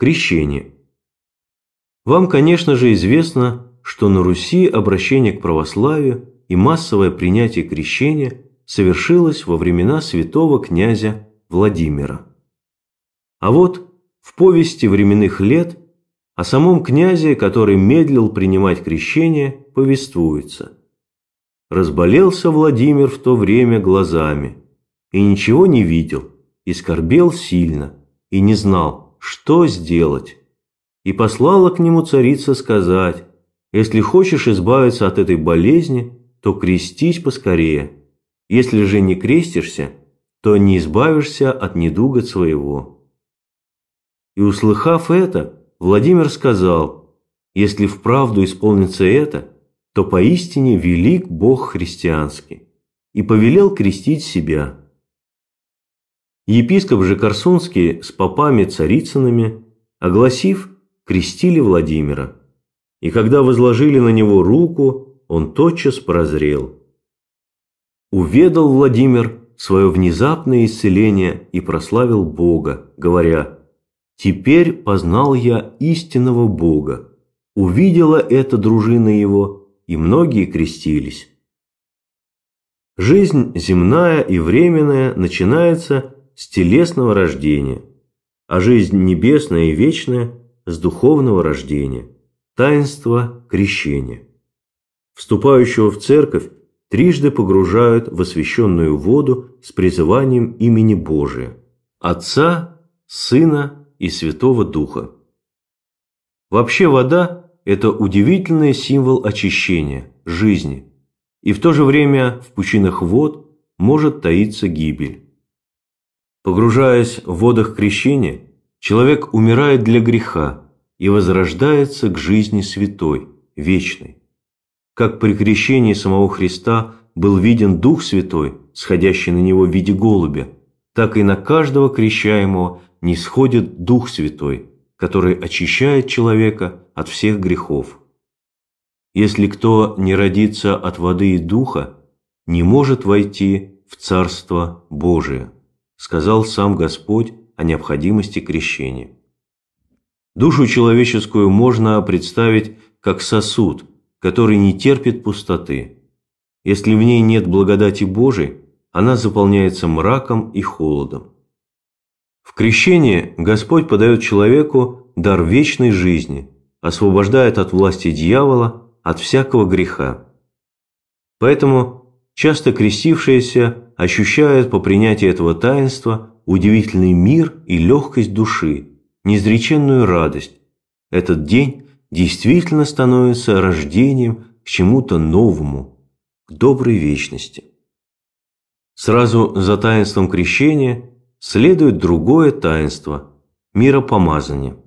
Крещение. Вам, конечно же, известно, что на Руси обращение к православию и массовое принятие крещения совершилось во времена святого князя Владимира. А вот в повести временных лет о самом князе, который медлил принимать крещение, повествуется. Разболелся Владимир в то время глазами и ничего не видел, и скорбел сильно, и не знал, что сделать. И послала к нему царица сказать, «Если хочешь избавиться от этой болезни, то крестись поскорее. Если же не крестишься, то не избавишься от недуга своего». И, услыхав это, Владимир сказал, «Если вправду исполнится это, то поистине велик Бог христианский» и повелел крестить себя. Епископ же Корсунский с попами Царицынами, огласив, крестили Владимира. И когда возложили на него руку, он тотчас прозрел. Уведал Владимир свое внезапное исцеление и прославил Бога, говоря «Теперь познал я истинного Бога». Увидела эта дружина его, и многие крестились. Жизнь земная и временная начинается с телесного рождения, а жизнь небесная и вечная с духовного рождения, таинство крещения. Вступающего в церковь трижды погружают в освященную воду с призыванием имени Божия, Отца, Сына и Святого Духа. Вообще вода – это удивительный символ очищения, жизни, и в то же время в пучинах вод может таиться гибель. Погружаясь в водах крещения, человек умирает для греха и возрождается к жизни святой, вечной. Как при крещении самого Христа был виден Дух Святой, сходящий на него в виде голубя, так и на каждого крещаемого не сходит Дух Святой, который очищает человека от всех грехов. Если кто не родится от воды и духа, не может войти в Царство Божие сказал сам Господь о необходимости крещения. Душу человеческую можно представить как сосуд, который не терпит пустоты. Если в ней нет благодати Божией, она заполняется мраком и холодом. В крещении Господь подает человеку дар вечной жизни, освобождает от власти дьявола, от всякого греха. Поэтому часто крестившиеся ощущают по принятию этого таинства удивительный мир и легкость души, незреченную радость. Этот день действительно становится рождением к чему-то новому, к доброй вечности. Сразу за таинством крещения следует другое таинство – миропомазание.